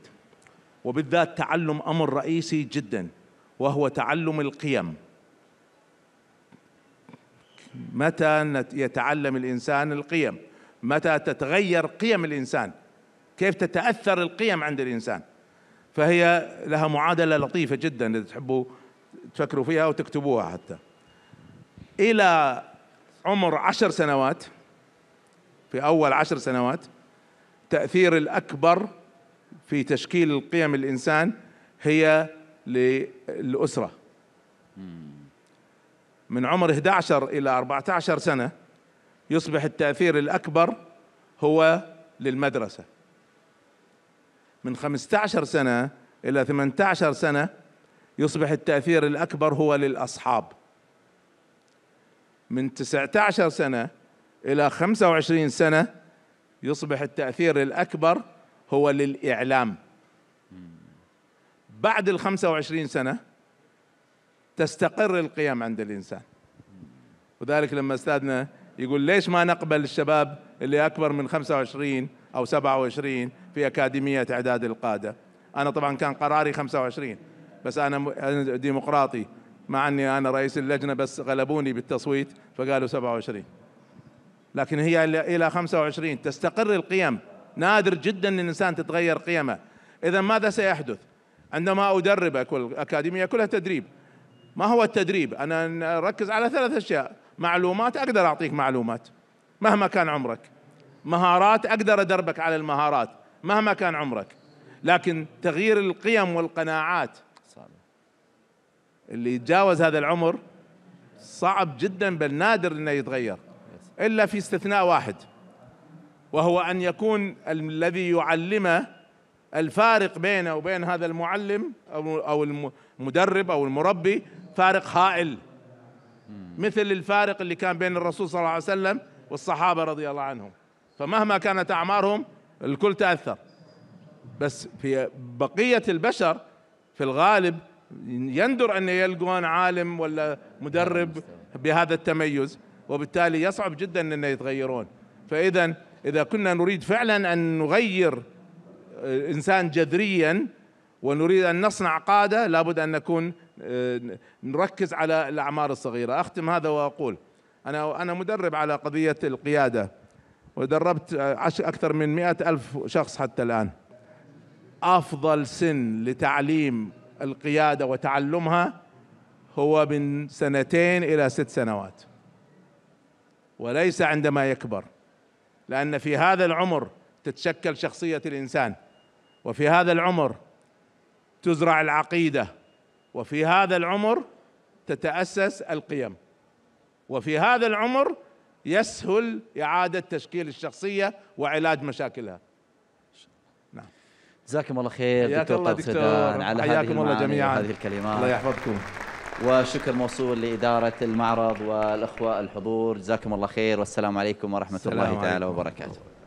وبالذات تعلم أمر رئيسي جدا وهو تعلم القيم متى يتعلم الإنسان القيم متى تتغير قيم الإنسان كيف تتأثر القيم عند الإنسان فهي لها معادلة لطيفة جدا إذا تحبوا تفكروا فيها وتكتبوها حتى إلى عمر عشر سنوات في أول عشر سنوات التأثير الأكبر في تشكيل قيم الإنسان هي للأسرة من عمر 11 إلى 14 سنة يصبح التأثير الأكبر هو للمدرسة من 15 سنة إلى 18 سنة يصبح التأثير الأكبر هو للأصحاب من 19 سنة إلى 25 سنة يصبح التأثير الأكبر هو للإعلام بعد ال 25 سنة تستقر القيم عند الإنسان وذلك لما أستاذنا يقول ليش ما نقبل الشباب اللي أكبر من 25 أو 27 في أكاديمية إعداد القادة أنا طبعا كان قراري 25 بس أنا ديمقراطي مع أني أنا رئيس اللجنة بس غلبوني بالتصويت فقالوا 27 لكن هي إلى 25 تستقر القيم نادر جدا أن الإنسان تتغير قيمه إذا ماذا سيحدث عندما أدربك والأكاديمية كلها تدريب ما هو التدريب أنا أركز على ثلاث أشياء معلومات أقدر أعطيك معلومات مهما كان عمرك مهارات أقدر أدربك على المهارات مهما كان عمرك لكن تغيير القيم والقناعات اللي يتجاوز هذا العمر صعب جدا بل نادر انه يتغير إلا في استثناء واحد وهو أن يكون الذي يعلمه الفارق بينه وبين هذا المعلم أو أو المدرب أو المربي فارق هائل مثل الفارق اللي كان بين الرسول صلى الله عليه وسلم والصحابة رضي الله عنهم فمهما كانت أعمارهم الكل تأثر بس في بقية البشر في الغالب يندر أن يلقون عالم ولا مدرب بهذا التميز وبالتالي يصعب جدا أن يتغيرون فإذا إذا كنا نريد فعلا أن نغير آه، إنسان جذريا ونريد أن نصنع قادة لابد أن نكون آه، نركز على الأعمار الصغيرة أختم هذا وأقول أنا أنا مدرب على قضية القيادة ودربت آه، أكثر من مئة ألف شخص حتى الآن أفضل سن لتعليم القيادة وتعلمها هو من سنتين إلى ست سنوات وليس عندما يكبر لأن في هذا العمر تتشكل شخصية الإنسان وفي هذا العمر تزرع العقيدة وفي هذا العمر تتأسس القيم وفي هذا العمر يسهل إعادة تشكيل الشخصية وعلاج مشاكلها نعم جزاكم الله خير دكتور الله دكتور على هذه الله جميعا هذه الكلمات الله يحفظكم وشكر موصول لإدارة المعرض والأخوة الحضور جزاكم الله خير والسلام عليكم ورحمة الله تعالى وبركاته